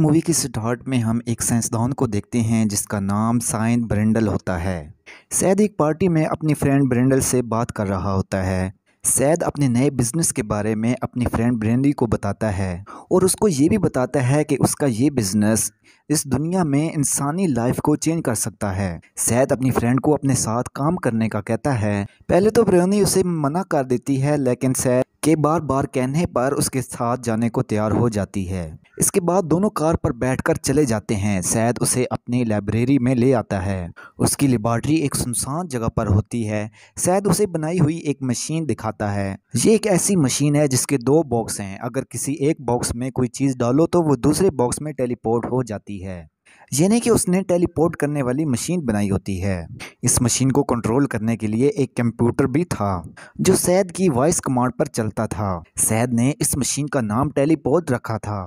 movie की start में हम एक साइंसदान को देखते हैं जिसका नाम साइन ब्रेंडल होता है सैद एक पार्टी में अपनी फ्रेंड ब्रेंडल से बात कर रहा होता है सैद अपने नए बिजनेस के बारे में अपनी फ्रेंड ब्रेंडी को बताता है और उसको ये भी बताता है कि उसका ये बिजनेस इस दुनिया में इंसानी लाइफ को चेंज कर सकता है सैद अपनी फ्रेंड को अपने साथ काम करने का कहता है पहले तो ब्रेंडी उसे मना कर देती है लेकिन सैद के बार बार कहने पर उसके साथ जाने को तैयार हो जाती है इसके बाद दोनों कार पर बैठकर चले जाते हैं सैद उसे अपनी लाइब्रेरी में ले आता है उसकी लेबॉर्ट्री एक सुनसान जगह पर होती है सैद उसे बनाई हुई एक मशीन दिखाता है ये एक ऐसी मशीन है जिसके दो बॉक्स हैं अगर किसी एक बॉक्स में कोई चीज़ डालो तो वो दूसरे बॉक्स में टेलीपोर्ट हो जाती है यानी कि उसने टेलीपोर्ट करने वाली मशीन बनाई होती है इस मशीन को कंट्रोल करने के लिए एक कंप्यूटर भी था जो सैद की वॉइस कमांड पर चलता था सैद ने इस मशीन का नाम टेलीपोर्ट रखा था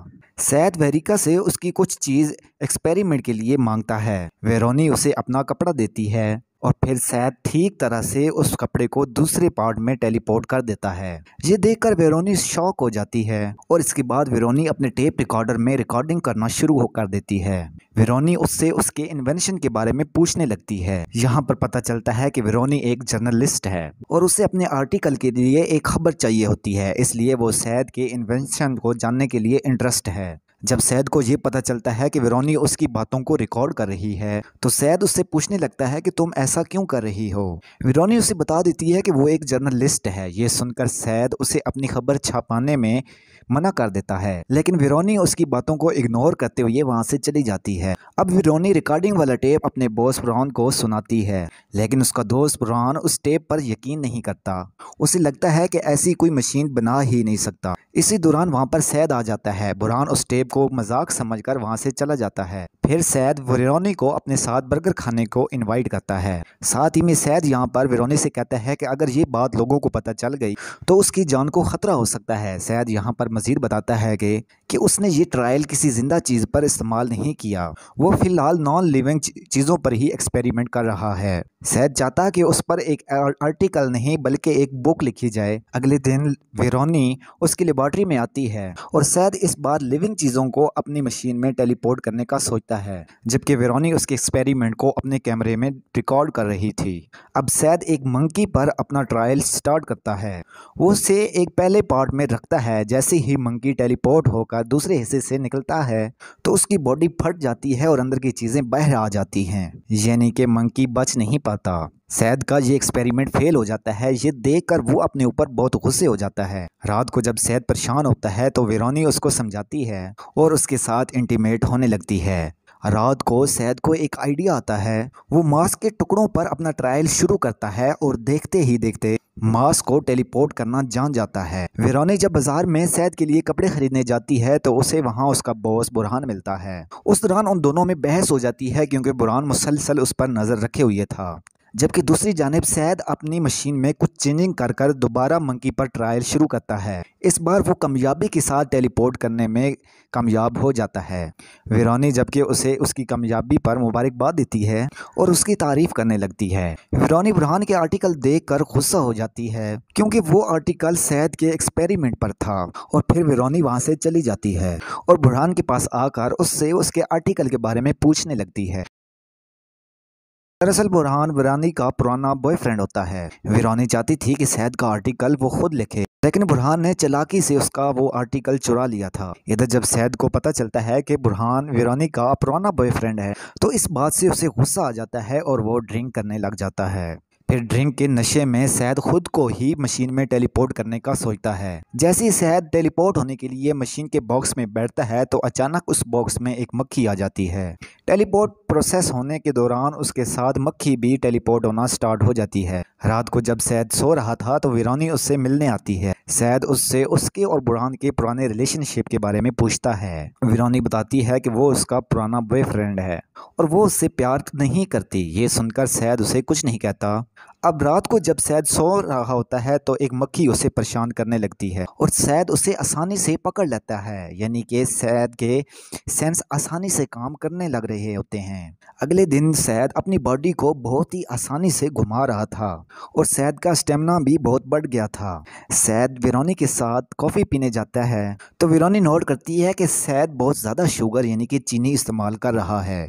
सैद वेरिका से उसकी कुछ चीज़ एक्सपेरिमेंट के लिए मांगता है वेरोनी उसे अपना कपड़ा देती है और फिर सैद ठीक तरह से उस कपड़े को दूसरे पार्ट में टेलीपोर्ट कर देता है ये देखकर वेरोनी शौक हो जाती है और इसके बाद वेरोनी अपने टेप रिकॉर्डर में रिकॉर्डिंग करना शुरू हो कर देती है वेरोनी उससे उसके इन्वेंशन के बारे में पूछने लगती है यहाँ पर पता चलता है कि वेरोनी एक जर्नलिस्ट है और उसे अपने आर्टिकल के लिए एक खबर चाहिए होती है इसलिए वो सैद के इन्वेंशन को जानने के लिए इंटरेस्ट है जब सैद को ये पता चलता है कि विरोनी उसकी बातों को रिकॉर्ड कर रही है तो सैद उससे पूछने लगता है कि तुम ऐसा क्यों कर रही हो विरोनी उसे बता देती है कि वो एक जर्नलिस्ट है ये सुनकर सैद उसे अपनी खबर छापाने में मना कर देता है लेकिन विरोनी उसकी बातों को इग्नोर करते हुए वहाँ से चली जाती है अब विरोनी रिकॉर्डिंग वाला टेप अपने बॉस ब्राउन को सुनाती है लेकिन उसका दोस्त बुरहान उस टेप पर यकीन नहीं करता उसे लगता है कि ऐसी कोई मशीन बना ही नहीं सकता इसी दौरान वहाँ पर सैद आ जाता है बुरान उस टेप को मजाक समझकर वहां से चला जाता है फिर सैद वरोनी को अपने साथ बर्गर खाने को इनवाइट करता है साथ ही में सैद यहाँ पर वरोनी से कहता है कि अगर ये बात लोगों को पता चल गई तो उसकी जान को ख़तरा हो सकता है सैद यहाँ पर मज़ीद बताता है कि कि उसने ये ट्रायल किसी ज़िंदा चीज़ पर इस्तेमाल नहीं किया वो फ़िलहाल नॉन लिविंग चीज़ों पर ही एक्सपेरिमेंट कर रहा है सैद चाहता कि उस पर एक आर्टिकल नहीं बल्कि एक बुक लिखी जाए अगले दिन वेरोनी उसकी लेबॉर्ट्री में आती है और सैद इस बार लिविंग चीज़ों को अपनी मशीन में टेलीपोर्ट करने का सोचता है है जबकि वेरोनी उसके एक्सपेरिमेंट को अपने कैमरे में रिकॉर्ड कर रही थी अब सैद एक मंकी पर अपना ट्रायल स्टार्ट करता है वो उसे एक पहले पार्ट में रखता है जैसे ही मंकी टेलीपोर्ट होकर दूसरे हिस्से से निकलता है तो उसकी बॉडी फट जाती है और अंदर की चीज़ें बाहर आ जाती हैं यानी कि मंकी बच नहीं पाता सैद का ये एक्सपेरिमेंट फेल हो जाता है ये देख वो अपने ऊपर बहुत गुस्से हो जाता है रात को जब सैद परेशान होता है तो वेरोनी उसको समझाती है और उसके साथ इंटीमेट होने लगती है रात को सैद को एक आइडिया आता है वो मास्क के टुकड़ों पर अपना ट्रायल शुरू करता है और देखते ही देखते मास को टेलीपोर्ट करना जान जाता है विरानी जब बाजार में सैद के लिए कपड़े खरीदने जाती है तो उसे वहाँ उसका बॉस बुरहान मिलता है उस दौरान उन दोनों में बहस हो जाती है क्योंकि बुरहान मुसलसल उस पर नज़र रखे हुए था जबकि दूसरी जानब सैद अपनी मशीन में कुछ चेंजिंग कर कर दोबारा मंकी पर ट्रायल शुरू करता है इस बार वो कामयाबी के साथ टेलीपोर्ट करने में कामयाब हो जाता है वेरोनी जबकि उसे उसकी कामयाबी पर मुबारकबाद देती है और उसकी तारीफ करने लगती है वेरोनी बुरहान के आर्टिकल देख कर गुस्सा हो जाती है क्योंकि वो आर्टिकल सैद के एक्सपेरिमेंट पर था और फिर वेरोनी वहाँ से चली जाती है और बुरहान के पास आकर उससे उसके आर्टिकल के बारे में पूछने लगती है दरअसल बुरहान वीरानी का पुराना बॉयफ्रेंड होता है वीरानी चाहती थी कि सैद का आर्टिकल वो खुद लिखे लेकिन बुरहान ने चलाकी से उसका वो आर्टिकल चुरा लिया था इधर जब सैद को पता चलता है कि बुरहान वीरानी का पुराना बॉयफ्रेंड है तो इस बात से उसे गुस्सा आ जाता है और वो ड्रिंक करने लग जाता है फिर ड्रिंक के नशे में सैद खुद को ही मशीन में टेलीपोर्ट करने का सोचता है जैसे ही सैद टेलीपोर्ट होने के लिए मशीन के बॉक्स में बैठता है तो अचानक उस बॉक्स में एक मक्खी आ जाती है टेलीपोर्ट प्रोसेस होने के दौरान उसके साथ मक्खी भी टेलीपोर्ट होना स्टार्ट हो जाती है रात को जब सैद सो रहा था तो वीरानी उससे मिलने आती है सैद उससे उसके और बुरहान के पुराने रिलेशनशिप के बारे में पूछता है वीरानी बताती है कि वो उसका पुराना बॉयफ्रेंड है और वो उससे प्यार नहीं करती ये सुनकर सैद उसे कुछ नहीं कहता अब रात को जब सैद सो रहा होता है तो एक मक्खी उसे परेशान करने लगती है और सैद उसे आसानी से पकड़ लेता है यानी कि सैद के सेंस आसानी से काम करने लग रहे होते हैं अगले दिन सैद अपनी बॉडी को बहुत ही आसानी से घुमा रहा था और सैद का स्टेमिना भी बहुत बढ़ गया था सैद विरोनी के साथ कॉफ़ी पीने जाता है तो विरोनी नोट करती है कि सैद बहुत ज़्यादा शुगर यानी कि चीनी इस्तेमाल कर रहा है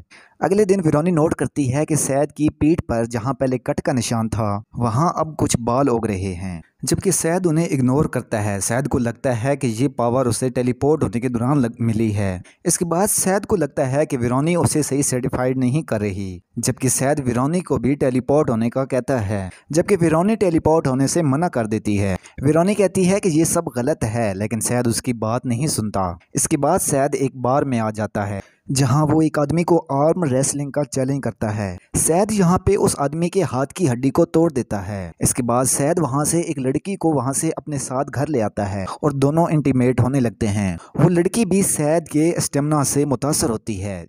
अगले दिन विरोनी नोट करती है कि सैद की पीठ पर जहाँ पहले कट का निशान था वहां अब कुछ बाल उग रहे हैं जबकि सैद उन्हें इग्नोर करता है सैद को लगता है कि ये पावर उसे टेलीपोर्ट होने के दौरान मिली है इसके बाद सैद को लगता है कि विरोनी उसे सही सर्टिफाइड नहीं कर रही जबकि सैद विरोनी को भी टेलीपोर्ट होने का कहता है जबकि विरोनी टेलीपोर्ट होने से मना कर देती है विरोनी कहती है कि ये सब गलत है लेकिन सैद उसकी बात नहीं सुनता इसके बाद सैद एक बार में आ जाता है जहां वो एक आदमी को आर्म रेसलिंग का चैलेंज करता है सैद यहां पे उस आदमी के हाथ की हड्डी को तोड़ देता है इसके बाद सैद वहां से एक लड़की को वहां से अपने साथ घर ले आता है और दोनों इंटीमेट होने लगते हैं वो लड़की भी सैद के स्टेमिना से मुतासर होती है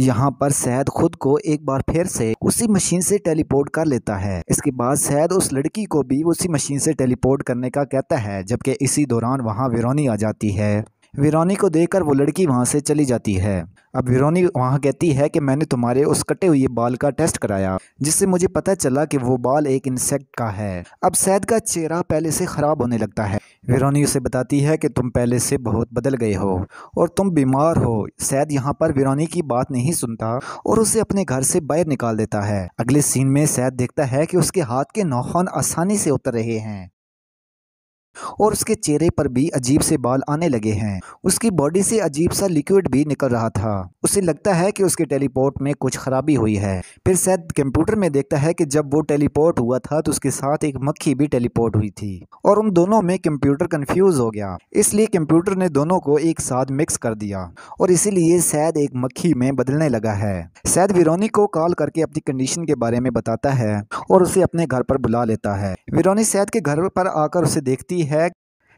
यहाँ पर सैद खुद को एक बार फिर से उसी मशीन से टेलीपोर्ट कर लेता है इसके बाद सैद उस लड़की को भी उसी मशीन से टेलीपोर्ट करने का कहता है जबकि इसी दौरान वहाँ विरोनी आ जाती है वीरोनी को देखकर वो लड़की वहाँ से चली जाती है अब वीरोनी वहाँ कहती है कि मैंने तुम्हारे उस कटे हुए बाल का टेस्ट कराया जिससे मुझे पता चला कि वो बाल एक इंसेक्ट का है अब सैद का चेहरा पहले से ख़राब होने लगता है विरोनी उसे बताती है कि तुम पहले से बहुत बदल गए हो और तुम बीमार हो सैद यहाँ पर विरोनी की बात नहीं सुनता और उसे अपने घर से बाहर निकाल देता है अगले सीन में सैद देखता है कि उसके हाथ के नौखान आसानी से उतर रहे हैं और उसके चेहरे पर भी अजीब से बाल आने लगे हैं उसकी बॉडी से अजीब सा लिक्विड भी निकल रहा था उसे लगता है कि उसके टेलीपोर्ट में कुछ खराबी हुई है फिर सैद कंप्यूटर में देखता है कि जब वो टेलीपोर्ट हुआ था तो उसके साथ एक मक्खी भी टेलीपोर्ट हुई थी और उन दोनों में कंप्यूटर कन्फ्यूज हो गया इसलिए कंप्यूटर ने दोनों को एक साथ मिक्स कर दिया और इसीलिए सैद एक मक्खी में बदलने लगा है सैद विरोनी को कॉल करके अपनी कंडीशन के बारे में बताता है और उसे अपने घर पर बुला लेता है विरोनी सैद के घर पर आकर उसे देखती रही है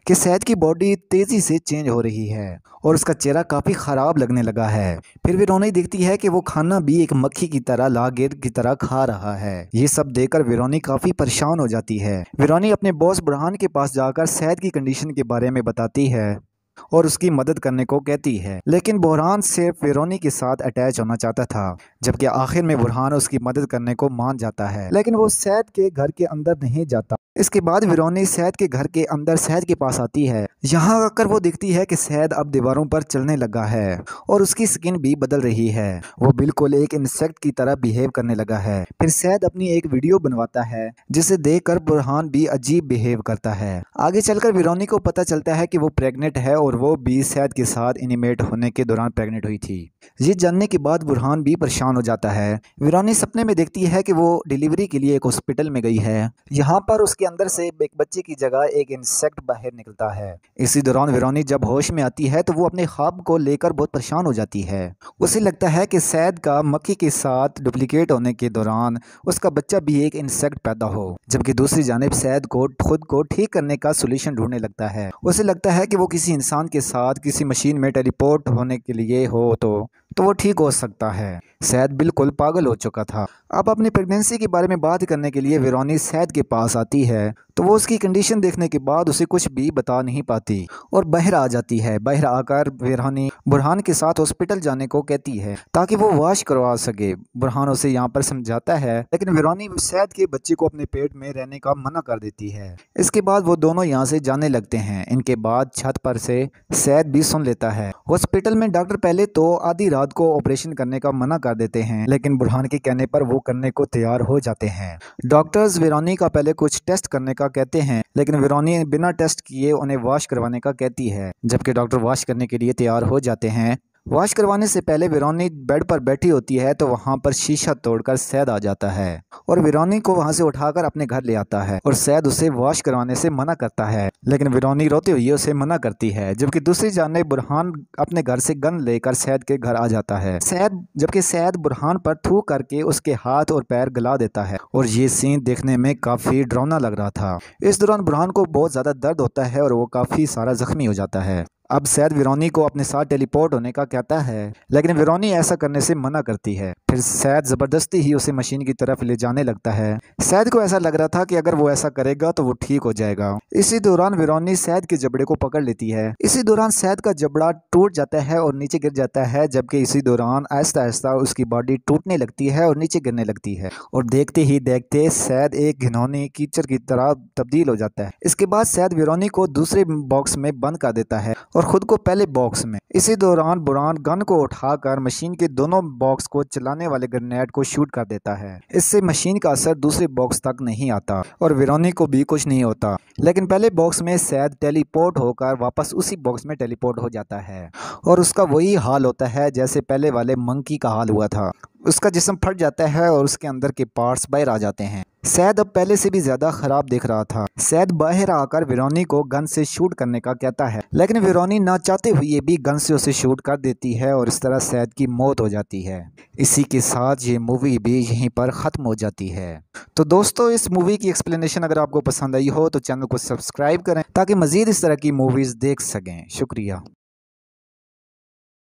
कि सैद की बॉडी तेज़ी से चेंज हो रही है और उसका चेहरा काफ़ी ख़राब लगने लगा है फिर विरोनी देखती है कि वो खाना भी एक मक्खी की तरह लागिर की तरह खा रहा है ये सब देखकर विरोनी काफ़ी परेशान हो जाती है विरोनी अपने बॉस बुरहान के पास जाकर सैद की कंडीशन के बारे में बताती है और उसकी मदद करने को कहती है लेकिन बुरहान सिर्फ विरोनी के साथ अटैच होना चाहता था जबकि आखिर में बुरहान उसकी मदद करने को मान जाता है लेकिन वो सैद के घर के अंदर नहीं जाता इसके बाद विरोनी सैद के घर के अंदर सैद के पास आती है यहाँ आकर वो देखती है कि सैद अब दीवारों पर चलने लगा है और उसकी स्किन भी बदल रही है वो बिल्कुल एक इंसेक्ट की तरह बिहेव करने लगा है फिर सैद अपनी एक वीडियो बनवाता है जिसे देख कर बुरहान भी अजीब बिहेव करता है आगे चलकर विरोनी को पता चलता है की वो प्रेगनेंट है और वो भी सैद के साथ एनिमेट होने के दौरान प्रेगनेंट हुई थी ये जानने के बाद बुरहान भी परेशान हो जाता है विरोनी सपने में देखती है कि वो डिलीवरी के लिए एक हॉस्पिटल में गई है यहाँ पर उसके अंदर से एक बच्चे की जगह एक इंसेक्ट बाहर निकलता है इसी दौरान वेरोनी जब होश में आती है तो वो अपने ख्वाब को लेकर बहुत परेशान हो जाती है उसे लगता है कि सैद का मक्खी के साथ डुप्लीकेट होने के दौरान उसका बच्चा भी एक इंसेक्ट पैदा हो जबकि दूसरी जानब सैद को खुद को ठीक करने का सोल्यूशन ढूंढने लगता है उसे लगता है कि वो किसी इंसान के साथ किसी मशीन में टेलीपोर्ट होने के लिए हो तो तो वो ठीक हो सकता है सैद बिल्कुल पागल हो चुका था अब अपनी प्रेगनेंसी के बारे में बात करने के लिए वेरोनी सैद के पास आती है तो वो उसकी कंडीशन देखने के बाद उसे कुछ भी बता नहीं पाती और बहर आ जाती है बहर आकर बिरहानी बुरहान के साथ हॉस्पिटल जाने को कहती है ताकि वो वॉश करवा सके बुरहान उसे यहाँ पर समझाता है लेकिन बिरहानी सैद के बच्चे को अपने पेट में रहने का मना कर देती है इसके बाद वो दोनों यहाँ से जाने लगते हैं इनके बाद छत पर से सैद भी सुन लेता है हॉस्पिटल में डॉक्टर पहले तो आधी रात को ऑपरेशन करने का मना कर देते हैं लेकिन बुरहान के कहने पर वो करने को तैयार हो जाते हैं डॉक्टर्स वीरानी का पहले कुछ टेस्ट करने का कहते हैं लेकिन विरोनी बिना टेस्ट किए उन्हें वॉश करवाने का कहती है जबकि डॉक्टर वॉश करने के लिए तैयार हो जाते हैं वॉश करवाने से पहले विरोनी बेड पर बैठी होती है तो वहाँ पर शीशा तोड़कर सैद आ जाता है और विरोनी को वहाँ से उठाकर अपने घर ले आता है और सैद उसे वॉश करवाने से मना करता है लेकिन विरोनी रोते हुए उसे मना करती है जबकि दूसरी जानब बुरहान अपने घर से गन लेकर सैद के घर आ जाता है सैद जबकि सैद बुरहान पर थू करके उसके हाथ और पैर गला देता है और ये सीन देखने में काफी डरावना लग रहा था इस दौरान बुरहान को बहुत ज्यादा दर्द होता है और वो काफी सारा जख्मी हो जाता है अब सैद विरोनी को अपने साथ टेलीपोर्ट होने का कहता है लेकिन विरोनी ऐसा करने से मना करती है फिर सैद ज़बरदस्ती ही उसे मशीन की तरफ ले जाने लगता है सैद को ऐसा लग रहा था कि अगर वो ऐसा करेगा तो वो ठीक हो जाएगा इसी दौरान विरोनी सैद के जबड़े को पकड़ लेती है इसी दौरान सैद का जबड़ा टूट जाता है और नीचे गिर जाता है जबकि इसी दौरान आहिस्ता आहिस्ता उसकी बॉडी टूटने लगती है और नीचे गिरने लगती है और देखते ही देखते सैद एक घिनौनी कीचड़ की तरह तब्दील हो जाता है इसके बाद सैद विरोनी को दूसरे बॉक्स में बंद कर देता है और ख़ुद को पहले बॉक्स में इसी दौरान बुरान गन को उठाकर मशीन के दोनों बॉक्स को चलाने वाले ग्रेनेड को शूट कर देता है इससे मशीन का असर दूसरे बॉक्स तक नहीं आता और विरोनी को भी कुछ नहीं होता लेकिन पहले बॉक्स में सैद टेलीपोर्ट होकर वापस उसी बॉक्स में टेलीपोर्ट हो जाता है और उसका वही हाल होता है जैसे पहले वाले मंकी का हाल हुआ था उसका जिसम फट जाता है और उसके अंदर के पार्ट्स बाहर आ जाते हैं सैद अब पहले से भी ज्यादा खराब देख रहा था सैद बाहर आकर विरोनी को गन से शूट करने का कहता है लेकिन विरोनी ना चाहते हुए भी गन से उसे शूट कर देती है और इस तरह सैद की मौत हो जाती है इसी के साथ ये मूवी भी यहीं पर ख़त्म हो जाती है तो दोस्तों इस मूवी की एक्सप्लेनेशन अगर आपको पसंद आई हो तो चैनल को सब्सक्राइब करें ताकि मज़ीद इस तरह की मूवीज़ देख सकें शुक्रिया